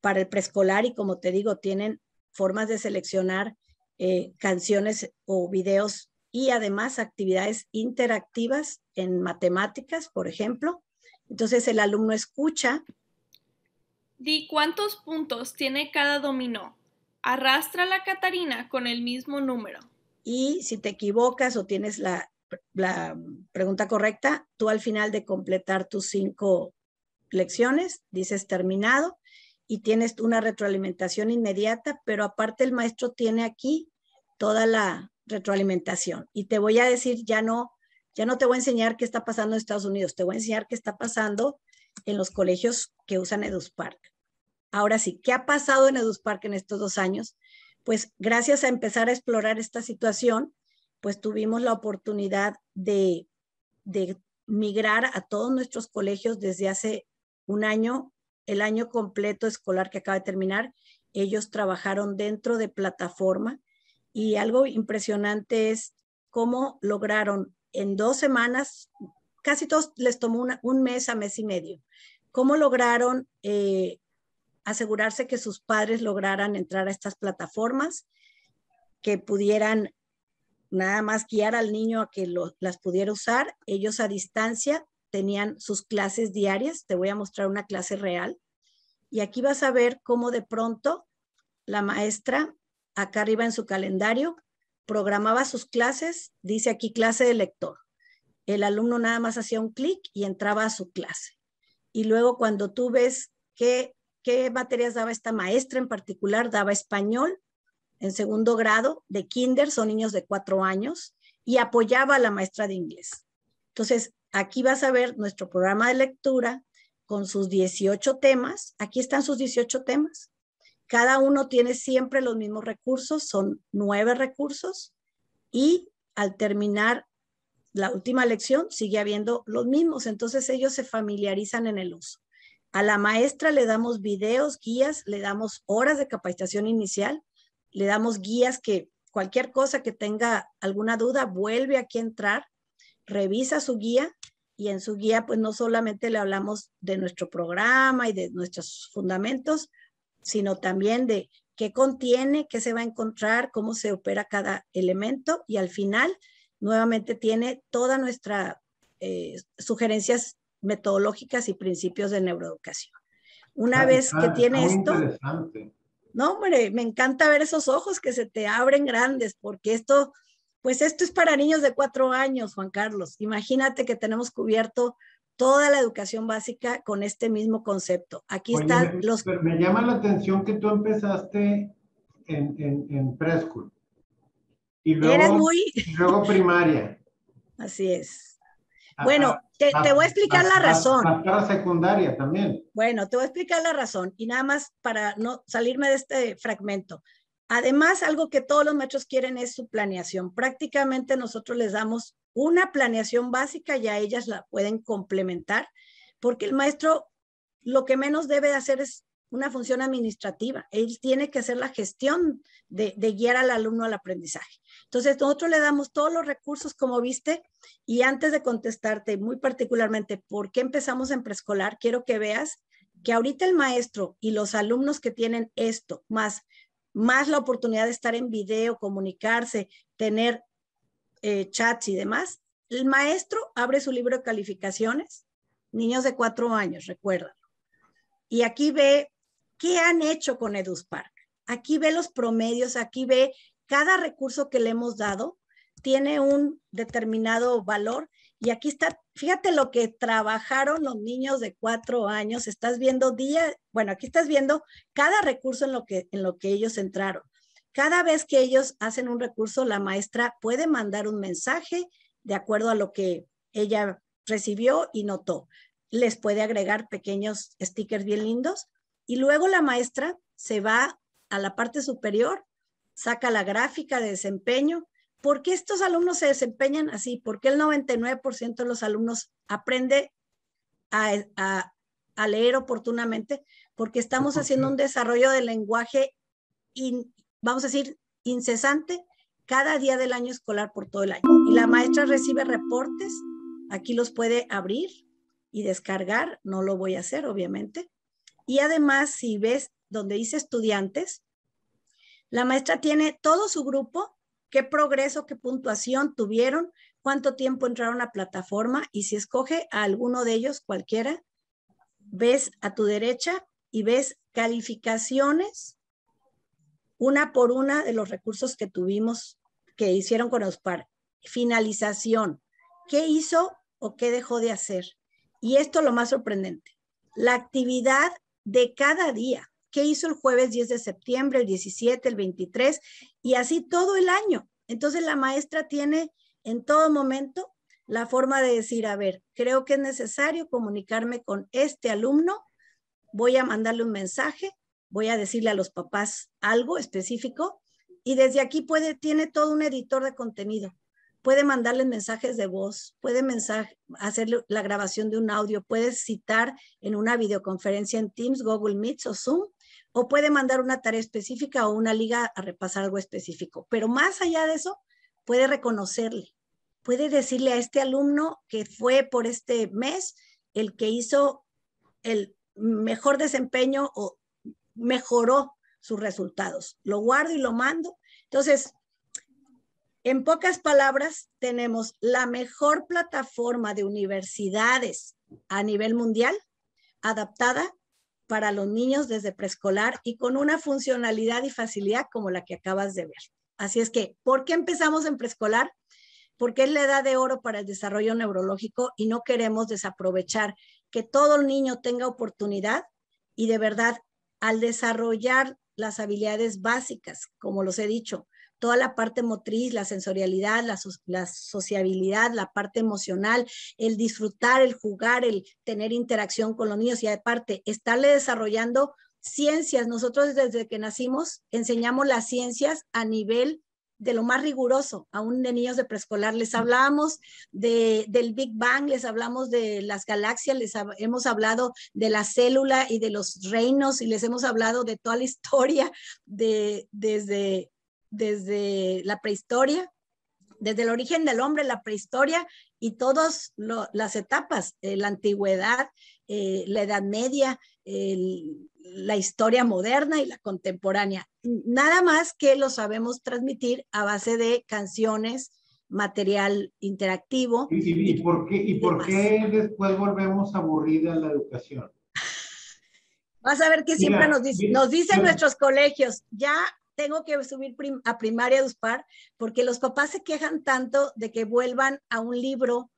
[SPEAKER 2] para el preescolar y como te digo, tienen formas de seleccionar eh, canciones o videos y además actividades interactivas en matemáticas, por ejemplo. Entonces el alumno escucha. Di cuántos puntos tiene cada dominó. Arrastra la Catarina con el mismo número. Y si te equivocas o tienes la, pregunta correcta, tú al final de completar tus cinco lecciones dices terminado y tienes una retroalimentación inmediata, pero aparte el maestro tiene aquí toda la retroalimentación y te voy a decir, ya no, ya no te voy a enseñar qué está pasando en Estados Unidos, te voy a enseñar qué está pasando en los colegios que usan EduSpark. Ahora sí, ¿qué ha pasado en EduSpark en estos dos años? Pues gracias a empezar a explorar esta situación, pues tuvimos la oportunidad de, de migrar a todos nuestros colegios desde hace un año, el año completo escolar que acaba de terminar. Ellos trabajaron dentro de plataforma y algo impresionante es cómo lograron en dos semanas, casi todos les tomó un mes a mes y medio, cómo lograron eh, asegurarse que sus padres lograran entrar a estas plataformas, que pudieran nada más guiar al niño a que las pudiera usar. Ellos a distancia tenían sus clases diarias, te voy a mostrar una clase real. Y aquí vas a ver cómo de pronto la maestra acá arriba en su calendario, programaba sus clases, dice aquí clase de lector. El alumno nada más hacía un clic y entraba a su clase. Y luego cuando tú ves qué, qué materias daba esta maestra en particular, daba español en segundo grado de kinder, son niños de cuatro años, y apoyaba a la maestra de inglés. Entonces, aquí vas a ver nuestro programa de lectura con sus 18 temas. Aquí están sus 18 temas cada uno tiene siempre los mismos recursos, son nueve recursos y al terminar la última lección sigue habiendo los mismos, entonces ellos se familiarizan en el uso. A la maestra le damos videos, guías, le damos horas de capacitación inicial, le damos guías que cualquier cosa que tenga alguna duda, vuelve aquí a entrar, revisa su guía y en su guía pues no solamente le hablamos de nuestro programa y de nuestros fundamentos, sino también de qué contiene, qué se va a encontrar, cómo se opera cada elemento y al final nuevamente tiene toda nuestras eh, sugerencias metodológicas y principios de neuroeducación. Una vez que tiene esto, no hombre, me encanta ver esos ojos que se te abren grandes porque esto, pues esto es para niños de cuatro años, Juan Carlos. Imagínate que tenemos cubierto toda la educación básica con este mismo concepto. Aquí están
[SPEAKER 1] los... Me llama la atención que tú empezaste en, preschool. Y luego, primaria.
[SPEAKER 2] *laughs* Así es.
[SPEAKER 1] bueno, te, voy a explicar la razón. la secundaria también.
[SPEAKER 2] Bueno, te voy a explicar la razón y nada más para no salirme de este fragmento. Además, algo que todos los maestros quieren es su planeación. Prácticamente nosotros les damos una planeación básica y a ellas la pueden complementar, porque el maestro lo que menos debe hacer es una función administrativa. Él tiene que hacer la gestión de, de, guiar al alumno al aprendizaje. Entonces, nosotros le damos todos los recursos, como viste, y antes de contestarte muy particularmente por qué empezamos en preescolar, quiero que veas que ahorita el maestro y los alumnos que tienen esto, más más la oportunidad de estar en video, comunicarse, tener eh, chats y demás, el maestro abre su libro de calificaciones, niños de cuatro años, recuérdalo. Y aquí ve qué han hecho con EduSpark. Aquí ve los promedios, aquí ve cada recurso que le hemos dado, tiene un determinado valor y aquí está, fíjate lo que trabajaron los niños de cuatro años. Estás viendo día, bueno, aquí estás viendo cada recurso en lo que, en lo que ellos entraron. Cada vez que ellos hacen un recurso, la maestra puede mandar un mensaje de acuerdo a lo que ella recibió y notó. Les puede agregar pequeños stickers bien lindos y luego la maestra se va a la parte superior, saca la gráfica de desempeño ¿Por qué estos alumnos se desempeñan así? ¿Por qué el 99% de los alumnos aprende a, leer oportunamente? Porque estamos haciendo un desarrollo del lenguaje, vamos a decir, incesante cada día del año escolar por todo el año. Y la maestra recibe reportes, aquí los puede abrir y descargar, no lo voy a hacer, obviamente. Y además, si ves donde dice estudiantes, la maestra tiene todo su grupo qué progreso, qué puntuación tuvieron, cuánto tiempo entraron a plataforma y si escoge a alguno de ellos, cualquiera, ves a tu derecha y ves calificaciones una por una de los recursos que tuvimos, que hicieron con OSPAR. Finalización, ¿qué hizo o qué dejó de hacer? Y esto es lo más sorprendente, la actividad de cada día. ¿Qué hizo el jueves 10 de septiembre, el 17, el 23? y así todo el año. Entonces la maestra tiene en todo momento la forma de decir, a ver, creo que es necesario comunicarme con este alumno, voy a mandarle un mensaje, voy a decirle a los papás algo específico y desde aquí puede, tiene todo un editor de contenido. Puede mandarle mensajes de voz, puede hacer la grabación de un audio, puede citar en una videoconferencia en Teams, Google Meets o Zoom o puede mandar una tarea específica o una liga a repasar algo específico. Pero más allá de eso, puede reconocerle, puede decirle a este alumno que fue por este mes el que hizo el mejor desempeño o mejoró sus resultados. Lo guardo y lo mando. Entonces, en pocas palabras, tenemos la mejor plataforma de universidades a nivel mundial adaptada para los niños desde preescolar y con una funcionalidad y facilidad como la que acabas de ver. Así es que, ¿por qué empezamos en preescolar? Porque es la edad de oro para el desarrollo neurológico y no queremos desaprovechar que todo el niño tenga oportunidad y de verdad al desarrollar las habilidades básicas, como los he dicho, toda la parte motriz, la sensorialidad, la, sociabilidad, la parte emocional, el disfrutar, el jugar, el tener interacción con los niños y aparte estarle desarrollando ciencias. Nosotros desde que nacimos enseñamos las ciencias a nivel de lo más riguroso, aún de niños de preescolar. Les hablábamos de, del Big Bang, les hablamos de las galaxias, les hemos hablado de la célula y de los reinos y les hemos hablado de toda la *laughs* historia de, desde desde la prehistoria, desde el origen del hombre, la prehistoria y todas las etapas, eh, la antigüedad, eh, la Edad Media, la historia moderna y la contemporánea. Nada más que lo sabemos transmitir a base de canciones, material interactivo.
[SPEAKER 1] ¿Y, por, qué, y por después volvemos aburrida a la educación?
[SPEAKER 2] Vas a ver que siempre nos, nos dicen nuestros colegios, ya tengo que subir a primaria USPAR porque los papás se quejan tanto de que vuelvan a un libro,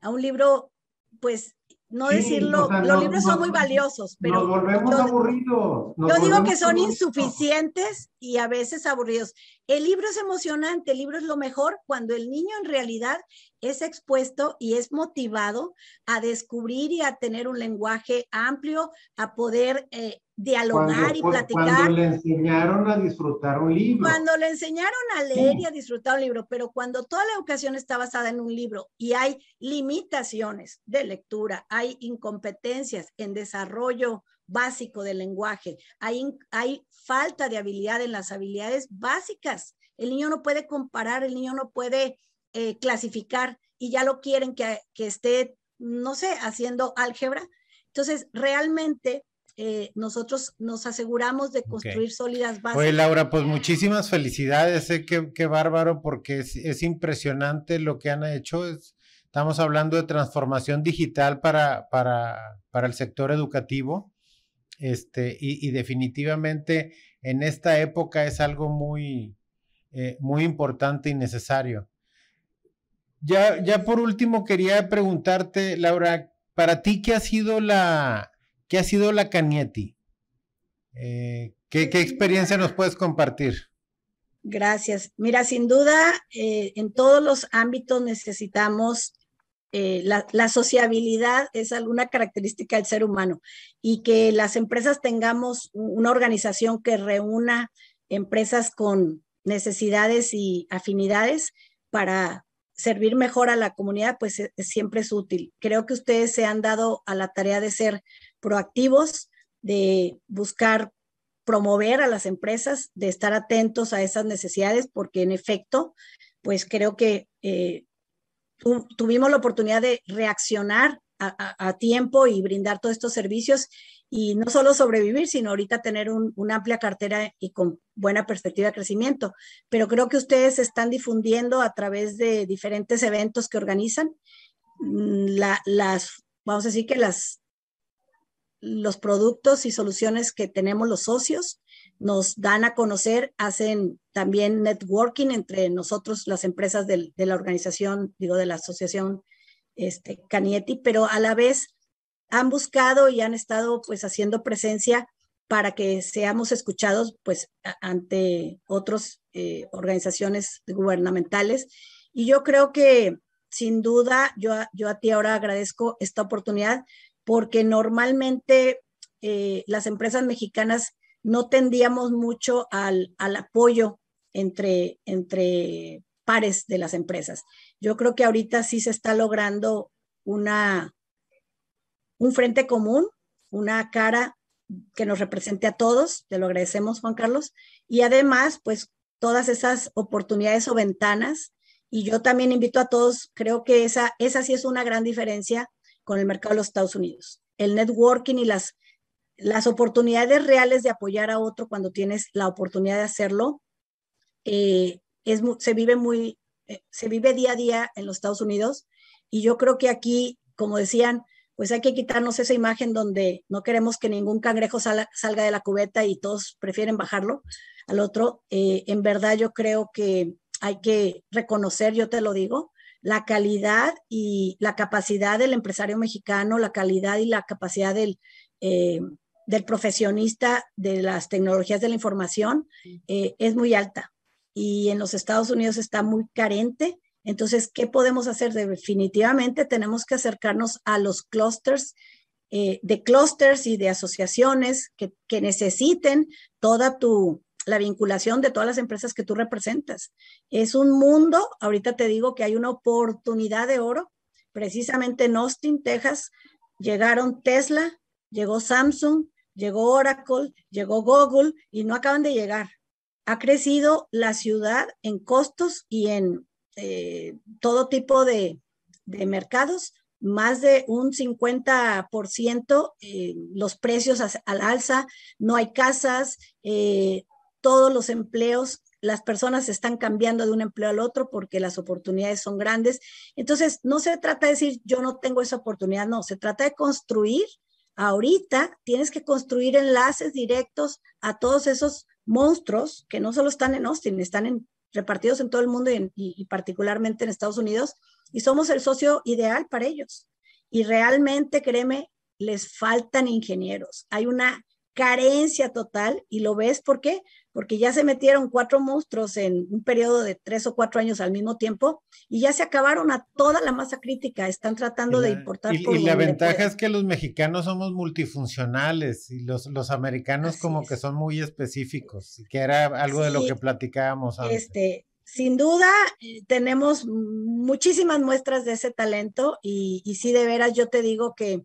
[SPEAKER 2] a un libro, pues no decirlo, los libros son muy valiosos, pero... Nos volvemos
[SPEAKER 1] aburridos. yo digo que son
[SPEAKER 2] insuficientes y a veces aburridos. El libro es emocionante, el libro es lo mejor cuando el niño en realidad es expuesto y es motivado a descubrir y a tener un lenguaje amplio, a poder eh, dialogar y platicar. Cuando le
[SPEAKER 1] enseñaron a disfrutar un libro.
[SPEAKER 2] Cuando le enseñaron a leer y a disfrutar un libro, pero cuando toda la educación está basada en un libro y hay limitaciones de lectura, hay incompetencias en desarrollo básico del lenguaje, hay, hay falta de habilidad en las habilidades básicas. El niño no puede comparar, el niño no puede eh, clasificar y ya lo quieren que, que esté, no sé, haciendo álgebra. Entonces, realmente eh, nosotros nos aseguramos de construir sólidas bases. Oye,
[SPEAKER 1] Laura, pues muchísimas felicidades, eh, qué, bárbaro, porque es, impresionante lo que han hecho. estamos hablando de transformación digital para, para, para el sector educativo. Este, y, definitivamente en esta época es algo muy, eh, muy importante y necesario. Ya, ya por último quería preguntarte, Laura, para ti, ¿qué ha sido la, ¿Qué ha sido la Cañeti? Eh, ¿qué, pues experiencia nos puedes compartir?
[SPEAKER 2] Gracias. Mira, sin duda, eh, en todos los ámbitos necesitamos eh, la, sociabilidad es alguna característica del ser humano y que las empresas tengamos una organización que reúna empresas con necesidades y afinidades para servir mejor a la comunidad, pues e, siempre es útil. Creo que ustedes se han dado a la tarea de ser proactivos, de buscar promover a las empresas, de estar atentos a esas necesidades, porque en efecto, pues creo que eh, tuvimos la oportunidad de reaccionar a, tiempo y brindar todos estos servicios y no solo sobrevivir, sino ahorita tener una amplia cartera y con buena perspectiva de crecimiento. Pero creo que ustedes están difundiendo a través de diferentes eventos que organizan mm, las, vamos a decir que las los productos y soluciones que tenemos los socios, nos dan a conocer, hacen también networking entre nosotros, las empresas de la organización, digo, de la asociación este, Canieti, pero a la vez han buscado y han estado pues haciendo presencia para que seamos escuchados pues ante otras eh, organizaciones gubernamentales. Y yo creo que sin duda, yo, yo a ti ahora agradezco esta oportunidad porque normalmente eh, las empresas mexicanas no tendíamos mucho al, apoyo entre, entre pares de las empresas. Yo creo que ahorita sí se está logrando una, un frente común, una cara que nos represente a todos, te lo agradecemos Juan Carlos, y además pues todas esas oportunidades o ventanas, y yo también invito a todos, creo que esa, esa sí es una gran diferencia con el mercado de los Estados Unidos. El networking y las, las oportunidades reales de apoyar a otro cuando tienes la oportunidad de hacerlo, eh, es, se, vive muy, eh, se vive día a día en los Estados Unidos. Y yo creo que aquí, como decían, pues hay que quitarnos esa imagen donde no queremos que ningún cangrejo salga de la cubeta y todos prefieren bajarlo al otro. Eh, en verdad yo creo que hay que reconocer, yo te lo digo, la calidad y la capacidad del empresario mexicano, la calidad y la capacidad del, eh, profesionista de las tecnologías de la información eh, es muy alta y en los Estados Unidos está muy carente. Entonces, ¿qué podemos hacer? Definitivamente tenemos que acercarnos a los clusters eh, de clusters y de asociaciones que, que necesiten toda tu, la vinculación de todas las empresas que tú representas. Es un mundo, ahorita te digo que hay una oportunidad de oro. Precisamente en Austin, Texas, llegaron Tesla, llegó Samsung, llegó Oracle, llegó Google y no acaban de llegar. Ha crecido la ciudad en costos y en eh, todo tipo de, mercados, más de un 50% eh, los precios al alza, no hay casas, eh, todos los empleos, las personas están cambiando de un empleo al otro porque las oportunidades son grandes. Entonces, no se trata de decir yo no tengo esa oportunidad, no, se trata de construir. Ahorita tienes que construir enlaces directos a todos esos monstruos que no solo están en Austin, están repartidos en todo el mundo y, particularmente en Estados Unidos, y somos el socio ideal para ellos. Y realmente, créeme, les faltan ingenieros. Hay una carencia total y lo ves, porque porque ya se metieron cuatro monstruos en un periodo de tres o cuatro años al mismo tiempo y ya se acabaron a toda la masa crítica, están tratando de importar. Y, y la ventaja
[SPEAKER 1] es que los mexicanos somos multifuncionales y los, los americanos como que son muy específicos, que era algo de lo que platicábamos
[SPEAKER 2] Este, sin duda, tenemos muchísimas muestras de ese talento y, si sí, de veras, yo te digo que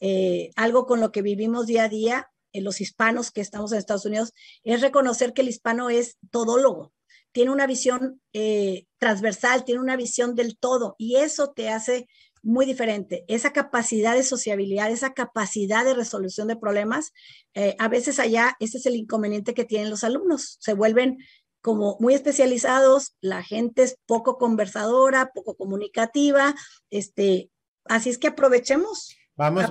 [SPEAKER 2] eh, algo con lo que vivimos día a día los hispanos que estamos en Estados Unidos es reconocer que el hispano es todólogo, tiene una visión eh, transversal, tiene una visión del todo y eso te hace muy diferente. Esa capacidad de sociabilidad, esa capacidad de resolución de problemas, eh, a veces allá ese es el inconveniente que tienen los alumnos, se vuelven como muy especializados, la gente es poco conversadora, poco comunicativa, este, así es que aprovechemos
[SPEAKER 1] Vamos,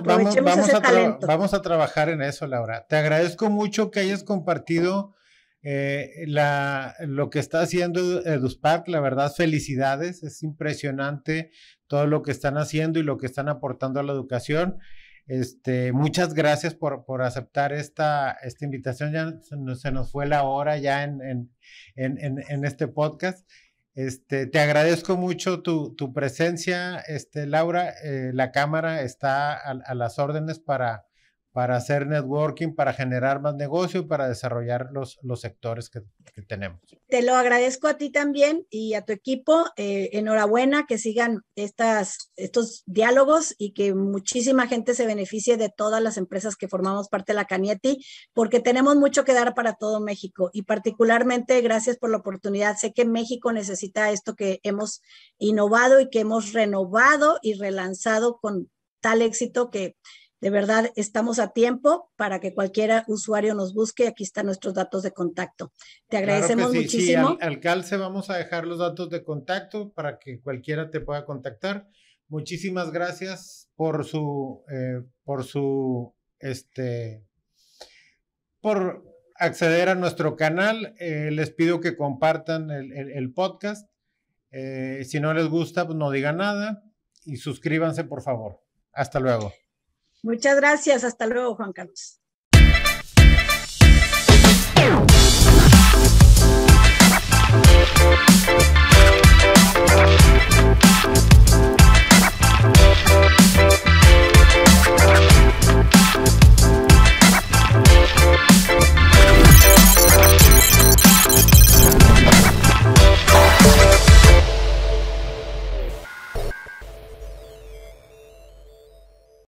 [SPEAKER 1] a trabajar en eso, Laura. Te agradezco mucho que hayas compartido eh, lo que está haciendo EduSpark. La verdad, felicidades. Es impresionante todo lo que están haciendo y lo que están aportando a la educación. Este, muchas gracias por, aceptar esta, esta invitación. Ya se nos, fue la hora ya en, en, en este podcast. Este, te agradezco mucho tu, tu presencia, este, Laura. Eh, la cámara está a las órdenes para para hacer networking, para generar más negocio y para desarrollar los, sectores que, tenemos.
[SPEAKER 2] Te lo agradezco a ti también y a tu equipo. Eh, enhorabuena que sigan estas, estos diálogos y que muchísima gente se beneficie de todas las empresas que formamos parte de la Canieti, porque tenemos mucho que dar para todo México y particularmente gracias por la oportunidad. Sé que México necesita esto que hemos innovado y que hemos renovado y relanzado con tal éxito que de verdad, estamos a tiempo para que cualquier usuario nos busque. Aquí están nuestros datos de contacto. Te agradecemos muchísimo.
[SPEAKER 1] Sí, vamos a dejar los datos de contacto para que cualquiera te pueda contactar. Muchísimas gracias por su, eh, por su, este, por acceder a nuestro canal. Eh, les pido que compartan el, podcast. Eh, si no les gusta, pues no digan nada y suscríbanse, por favor. Hasta luego.
[SPEAKER 2] Muchas gracias. Hasta luego, Juan Carlos.